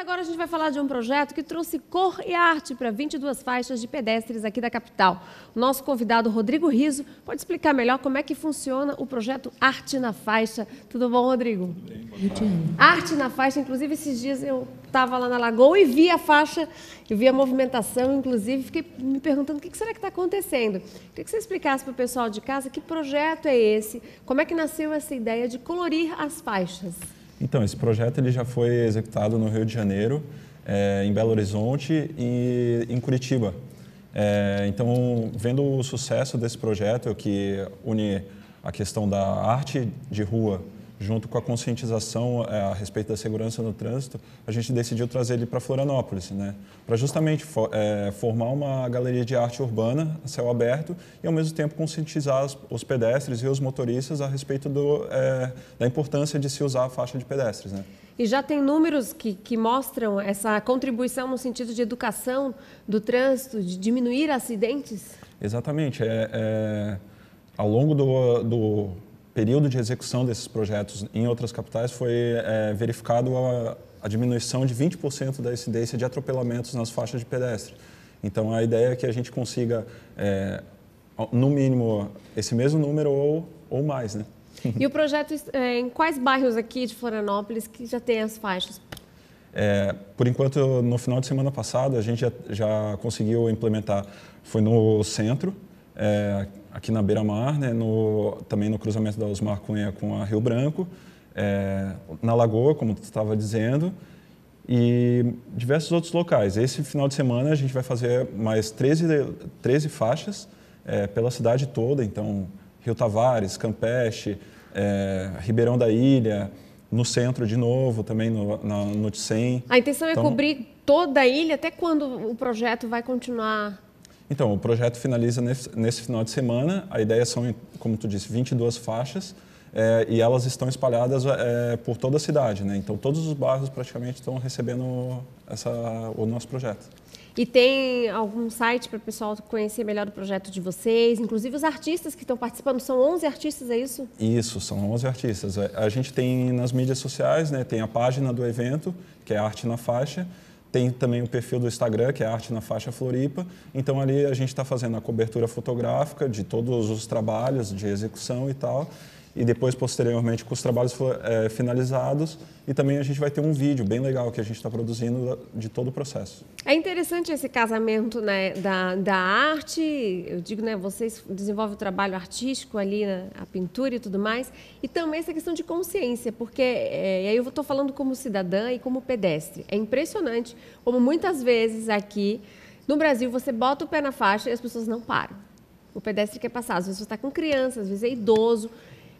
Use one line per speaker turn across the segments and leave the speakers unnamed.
agora a gente vai falar de um projeto que trouxe cor e arte para 22 faixas de pedestres aqui da capital. O nosso convidado Rodrigo Riso pode explicar melhor como é que funciona o projeto Arte na Faixa. Tudo bom, Rodrigo? Tudo bem, Arte na Faixa, inclusive esses dias eu estava lá na Lagoa e vi a faixa, eu vi a movimentação, inclusive fiquei me perguntando o que será que está acontecendo. Queria que você explicasse para o pessoal de casa que projeto é esse, como é que nasceu essa ideia de colorir as faixas.
Então, esse projeto ele já foi executado no Rio de Janeiro, é, em Belo Horizonte e em Curitiba. É, então, vendo o sucesso desse projeto, que une a questão da arte de rua junto com a conscientização eh, a respeito da segurança no trânsito, a gente decidiu trazer ele para Florianópolis, né? para justamente é, formar uma galeria de arte urbana a céu aberto e, ao mesmo tempo, conscientizar os, pedestres e os motoristas a respeito do, é, da importância de se usar a faixa de pedestres. Né?
E já tem números que, que mostram essa contribuição no sentido de educação do trânsito, de diminuir acidentes?
Exatamente. É, é ao longo do, do período de execução desses projetos em outras capitais foi é, verificado a, a, diminuição de 20% da incidência de atropelamentos nas faixas de pedestre. Então, a ideia é que a gente consiga, é, no mínimo, esse mesmo número ou, ou mais. Né?
E o projeto, é, em quais bairros aqui de Florianópolis que já tem as faixas?
É, por enquanto, no final de semana passado, a gente já, já conseguiu implementar, foi no centro, é, aqui na beira-mar, né, no, também no cruzamento da Osmar Cunha com a Rio Branco, é, na Lagoa, como tu estava dizendo, e diversos outros locais. Esse final de semana a gente vai fazer mais 13, 13 faixas é, pela cidade toda, então Rio Tavares, Campeche, é, Ribeirão da Ilha, no centro de novo, também no, na, no Ticem.
A intenção é então, é cobrir toda a ilha, até quando o projeto vai continuar
então, o projeto finaliza nesse, nesse final de semana. A ideia são, como tu disse, 22 faixas. É, e elas estão espalhadas é, por toda a cidade, né? Então todos os bairros praticamente estão recebendo essa, o nosso projeto.
E tem algum site para o pessoal conhecer melhor o projeto de vocês? Inclusive os artistas que estão participando, são 11 artistas, é isso?
Isso, são 11 artistas. A gente tem nas mídias sociais, né, tem a página do evento, que é Arte na Faixa, tem também o perfil do Instagram, que é Arte na Faixa Floripa. Então, ali a gente está fazendo a cobertura fotográfica de todos os trabalhos de execução e tal e depois, posteriormente, com os trabalhos é, finalizados. E também a gente vai ter um vídeo bem legal que a gente está produzindo de todo o processo.
É interessante esse casamento né, da, da arte, eu digo, né, vocês desenvolvem o trabalho artístico ali, né, a pintura e tudo mais, e também essa questão de consciência, porque é, e aí eu estou falando como cidadã e como pedestre. É impressionante como muitas vezes aqui no Brasil você bota o pé na faixa e as pessoas não param. O pedestre quer passar, às vezes você está com criança, às vezes é idoso.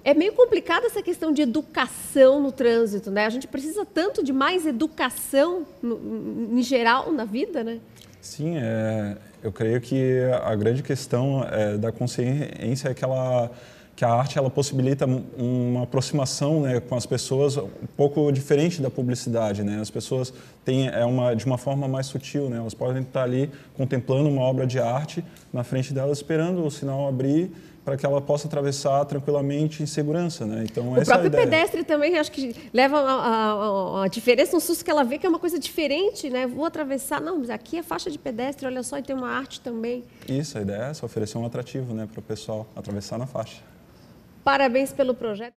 É meio complicada essa questão de educação no trânsito, né? A gente precisa tanto de mais educação no, em geral na vida, né?
Sim, é, eu creio que a grande questão é, da consciência é que, ela, que a arte ela possibilita uma aproximação né, com as pessoas um pouco diferente da publicidade. Né? As pessoas têm é uma, de uma forma mais sutil, né? elas podem estar ali contemplando uma obra de arte na frente delas, esperando o sinal abrir para que ela possa atravessar tranquilamente em segurança, né? Então o essa é próprio é pedestre
também acho que leva a, a, a, diferença, um susto que ela vê que é uma coisa diferente, né? Vou atravessar, não, mas aqui é faixa de pedestre, olha só, e tem uma arte também.
Isso, a ideia é essa, oferecer um atrativo, né, para o pessoal atravessar na faixa.
Parabéns pelo projeto.